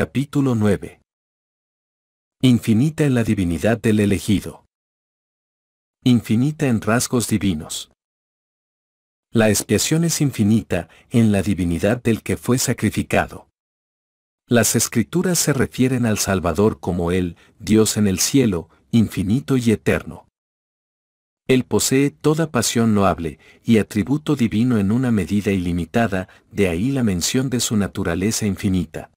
Capítulo 9. Infinita en la divinidad del elegido. Infinita en rasgos divinos. La expiación es infinita en la divinidad del que fue sacrificado. Las escrituras se refieren al Salvador como Él, Dios en el cielo, infinito y eterno. Él posee toda pasión loable y atributo divino en una medida ilimitada, de ahí la mención de su naturaleza infinita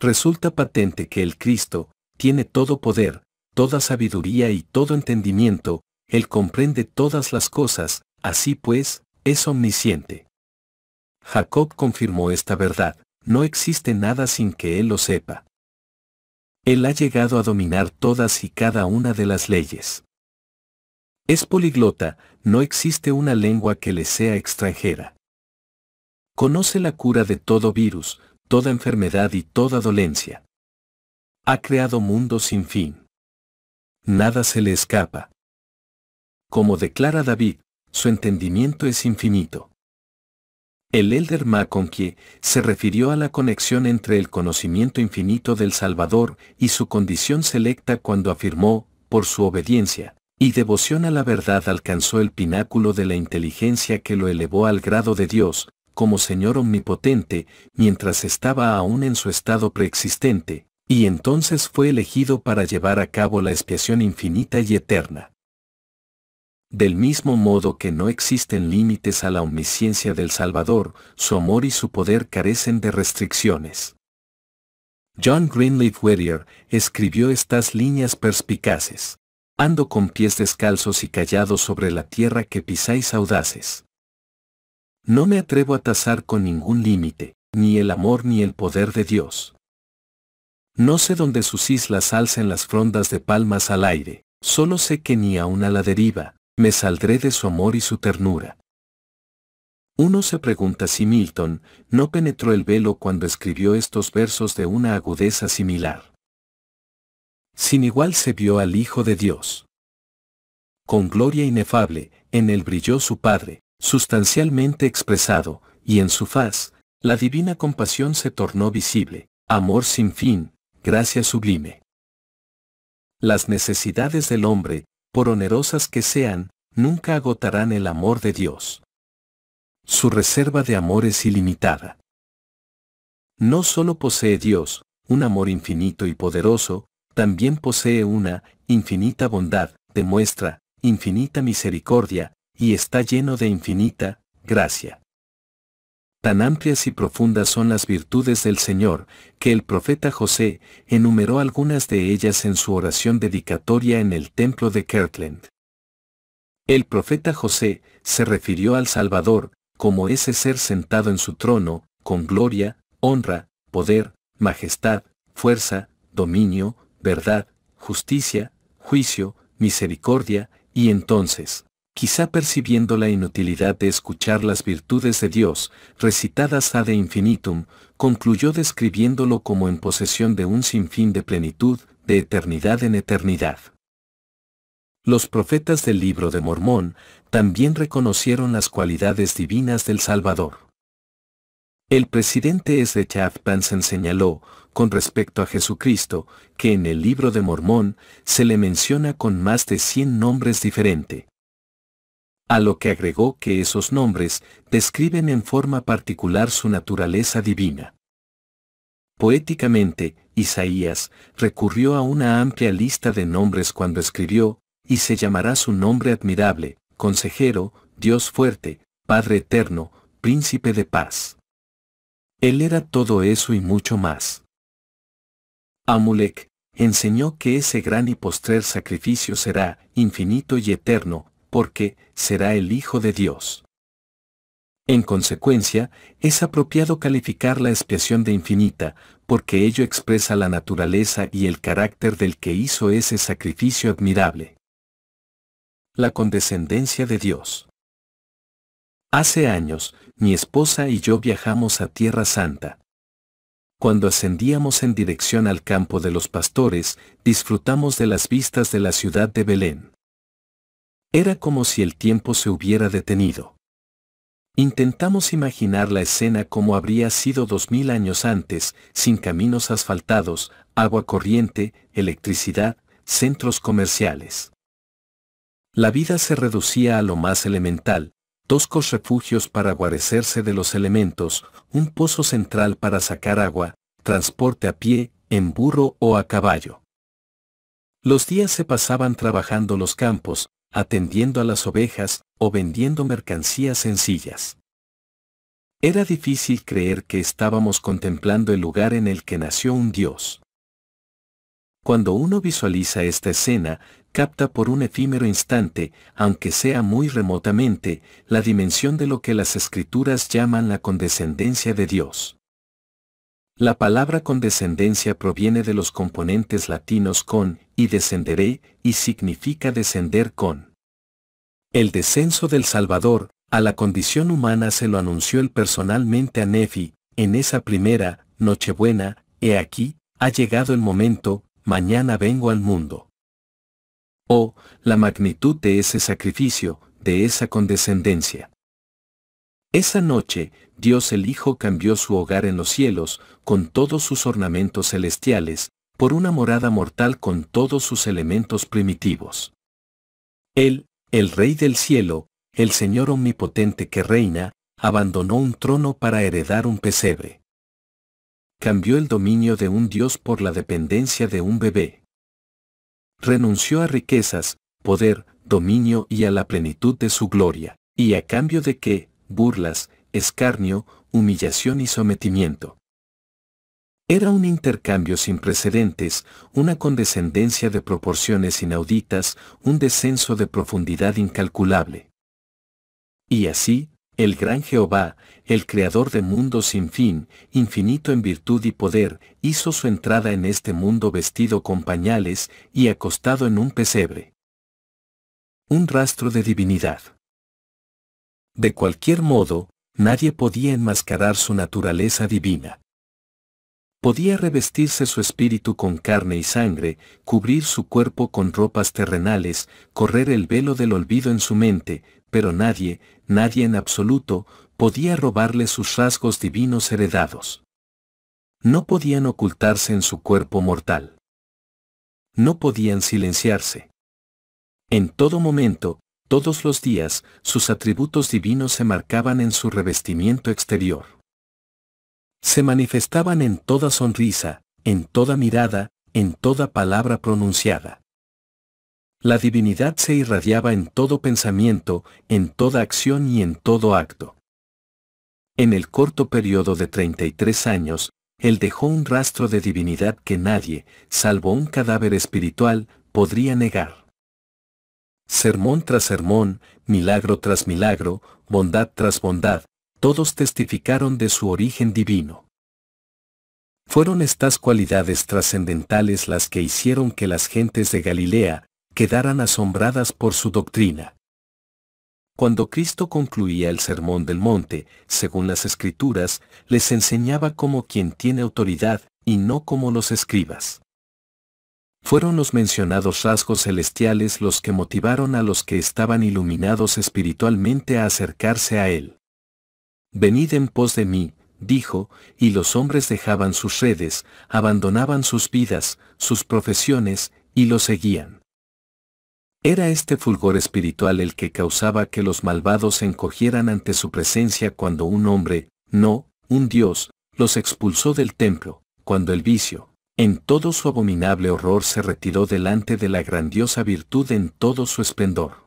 resulta patente que el Cristo tiene todo poder, toda sabiduría y todo entendimiento, Él comprende todas las cosas, así pues, es omnisciente. Jacob confirmó esta verdad, no existe nada sin que Él lo sepa. Él ha llegado a dominar todas y cada una de las leyes. Es poliglota, no existe una lengua que le sea extranjera. Conoce la cura de todo virus, toda enfermedad y toda dolencia. Ha creado mundo sin fin. Nada se le escapa. Como declara David, su entendimiento es infinito. El elder Maconkie se refirió a la conexión entre el conocimiento infinito del Salvador y su condición selecta cuando afirmó, por su obediencia y devoción a la verdad alcanzó el pináculo de la inteligencia que lo elevó al grado de Dios, como Señor omnipotente, mientras estaba aún en su estado preexistente, y entonces fue elegido para llevar a cabo la expiación infinita y eterna. Del mismo modo que no existen límites a la omnisciencia del Salvador, su amor y su poder carecen de restricciones. John Greenleaf Whittier escribió estas líneas perspicaces. Ando con pies descalzos y callados sobre la tierra que pisáis audaces. No me atrevo a tasar con ningún límite, ni el amor ni el poder de Dios. No sé dónde sus islas alcen las frondas de palmas al aire, solo sé que ni aún a la deriva, me saldré de su amor y su ternura. Uno se pregunta si Milton no penetró el velo cuando escribió estos versos de una agudeza similar. Sin igual se vio al Hijo de Dios. Con gloria inefable, en él brilló su Padre, sustancialmente expresado, y en su faz, la divina compasión se tornó visible, amor sin fin, gracia sublime. Las necesidades del hombre, por onerosas que sean, nunca agotarán el amor de Dios. Su reserva de amor es ilimitada. No solo posee Dios, un amor infinito y poderoso, también posee una infinita bondad, demuestra infinita misericordia, y está lleno de infinita gracia. Tan amplias y profundas son las virtudes del Señor, que el profeta José enumeró algunas de ellas en su oración dedicatoria en el templo de Kirtland. El profeta José se refirió al Salvador como ese ser sentado en su trono, con gloria, honra, poder, majestad, fuerza, dominio, verdad, justicia, juicio, misericordia, y entonces quizá percibiendo la inutilidad de escuchar las virtudes de Dios, recitadas ad infinitum, concluyó describiéndolo como en posesión de un sinfín de plenitud, de eternidad en eternidad. Los profetas del libro de Mormón también reconocieron las cualidades divinas del Salvador. El presidente S. Chaff Pansen señaló, con respecto a Jesucristo, que en el libro de Mormón se le menciona con más de 100 nombres diferentes a lo que agregó que esos nombres describen en forma particular su naturaleza divina. Poéticamente, Isaías recurrió a una amplia lista de nombres cuando escribió, y se llamará su nombre admirable, consejero, Dios fuerte, Padre eterno, príncipe de paz. Él era todo eso y mucho más. Amulek enseñó que ese gran y postrer sacrificio será infinito y eterno, porque será el Hijo de Dios. En consecuencia, es apropiado calificar la expiación de infinita, porque ello expresa la naturaleza y el carácter del que hizo ese sacrificio admirable. La condescendencia de Dios. Hace años, mi esposa y yo viajamos a Tierra Santa. Cuando ascendíamos en dirección al campo de los pastores, disfrutamos de las vistas de la ciudad de Belén. Era como si el tiempo se hubiera detenido. Intentamos imaginar la escena como habría sido dos mil años antes, sin caminos asfaltados, agua corriente, electricidad, centros comerciales. La vida se reducía a lo más elemental, toscos refugios para guarecerse de los elementos, un pozo central para sacar agua, transporte a pie, en burro o a caballo. Los días se pasaban trabajando los campos, atendiendo a las ovejas o vendiendo mercancías sencillas. Era difícil creer que estábamos contemplando el lugar en el que nació un dios. Cuando uno visualiza esta escena, capta por un efímero instante, aunque sea muy remotamente, la dimensión de lo que las escrituras llaman la condescendencia de Dios. La palabra condescendencia proviene de los componentes latinos con y descenderé, y significa descender con. El descenso del Salvador, a la condición humana se lo anunció él personalmente a Nefi, en esa primera, Nochebuena, he aquí, ha llegado el momento, mañana vengo al mundo. Oh, la magnitud de ese sacrificio, de esa condescendencia. Esa noche, Dios el Hijo cambió su hogar en los cielos, con todos sus ornamentos celestiales, por una morada mortal con todos sus elementos primitivos. Él, el Rey del cielo, el Señor omnipotente que reina, abandonó un trono para heredar un pesebre. Cambió el dominio de un Dios por la dependencia de un bebé. Renunció a riquezas, poder, dominio y a la plenitud de su gloria, y a cambio de que, burlas, escarnio, humillación y sometimiento. Era un intercambio sin precedentes, una condescendencia de proporciones inauditas, un descenso de profundidad incalculable. Y así, el gran Jehová, el creador de mundos sin fin, infinito en virtud y poder, hizo su entrada en este mundo vestido con pañales y acostado en un pesebre. Un rastro de divinidad. De cualquier modo, nadie podía enmascarar su naturaleza divina. Podía revestirse su espíritu con carne y sangre, cubrir su cuerpo con ropas terrenales, correr el velo del olvido en su mente, pero nadie, nadie en absoluto, podía robarle sus rasgos divinos heredados. No podían ocultarse en su cuerpo mortal. No podían silenciarse. En todo momento, todos los días, sus atributos divinos se marcaban en su revestimiento exterior. Se manifestaban en toda sonrisa, en toda mirada, en toda palabra pronunciada. La divinidad se irradiaba en todo pensamiento, en toda acción y en todo acto. En el corto periodo de 33 años, él dejó un rastro de divinidad que nadie, salvo un cadáver espiritual, podría negar. Sermón tras sermón, milagro tras milagro, bondad tras bondad, todos testificaron de su origen divino. Fueron estas cualidades trascendentales las que hicieron que las gentes de Galilea quedaran asombradas por su doctrina. Cuando Cristo concluía el Sermón del Monte, según las Escrituras, les enseñaba como quien tiene autoridad y no como los escribas. Fueron los mencionados rasgos celestiales los que motivaron a los que estaban iluminados espiritualmente a acercarse a Él. Venid en pos de mí, dijo, y los hombres dejaban sus redes, abandonaban sus vidas, sus profesiones, y lo seguían. Era este fulgor espiritual el que causaba que los malvados se encogieran ante su presencia cuando un hombre, no, un Dios, los expulsó del templo, cuando el vicio, en todo su abominable horror se retiró delante de la grandiosa virtud en todo su esplendor.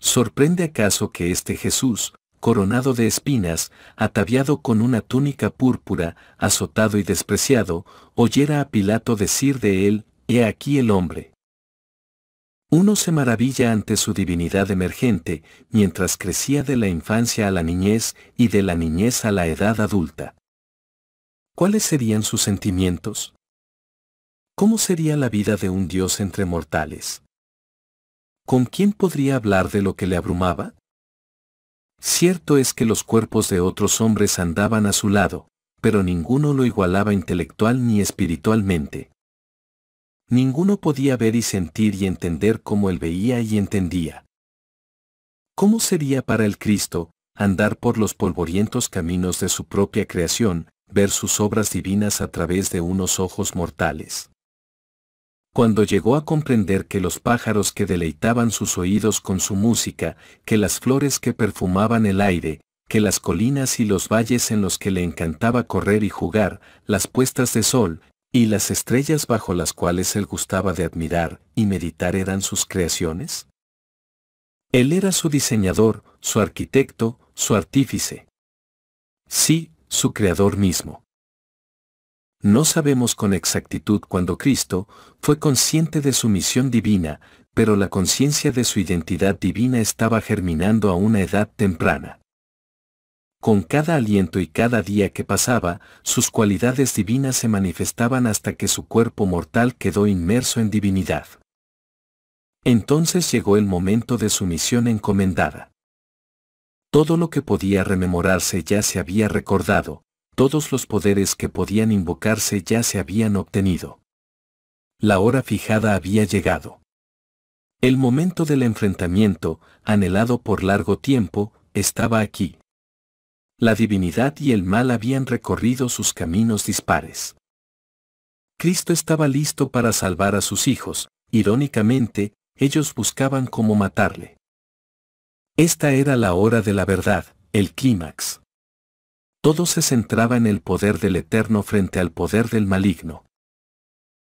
¿Sorprende acaso que este Jesús, coronado de espinas, ataviado con una túnica púrpura, azotado y despreciado, oyera a Pilato decir de él, He aquí el hombre? Uno se maravilla ante su divinidad emergente, mientras crecía de la infancia a la niñez y de la niñez a la edad adulta. ¿Cuáles serían sus sentimientos? ¿Cómo sería la vida de un dios entre mortales? ¿Con quién podría hablar de lo que le abrumaba? Cierto es que los cuerpos de otros hombres andaban a su lado, pero ninguno lo igualaba intelectual ni espiritualmente. Ninguno podía ver y sentir y entender como él veía y entendía. ¿Cómo sería para el Cristo, andar por los polvorientos caminos de su propia creación, ver sus obras divinas a través de unos ojos mortales? Cuando llegó a comprender que los pájaros que deleitaban sus oídos con su música, que las flores que perfumaban el aire, que las colinas y los valles en los que le encantaba correr y jugar, las puestas de sol, y las estrellas bajo las cuales él gustaba de admirar y meditar eran sus creaciones? Él era su diseñador, su arquitecto, su artífice. Sí, su creador mismo. No sabemos con exactitud cuándo Cristo fue consciente de su misión divina, pero la conciencia de su identidad divina estaba germinando a una edad temprana. Con cada aliento y cada día que pasaba, sus cualidades divinas se manifestaban hasta que su cuerpo mortal quedó inmerso en divinidad. Entonces llegó el momento de su misión encomendada. Todo lo que podía rememorarse ya se había recordado, todos los poderes que podían invocarse ya se habían obtenido. La hora fijada había llegado. El momento del enfrentamiento, anhelado por largo tiempo, estaba aquí. La divinidad y el mal habían recorrido sus caminos dispares. Cristo estaba listo para salvar a sus hijos, irónicamente, ellos buscaban cómo matarle. Esta era la hora de la verdad, el clímax todo se centraba en el poder del Eterno frente al poder del maligno.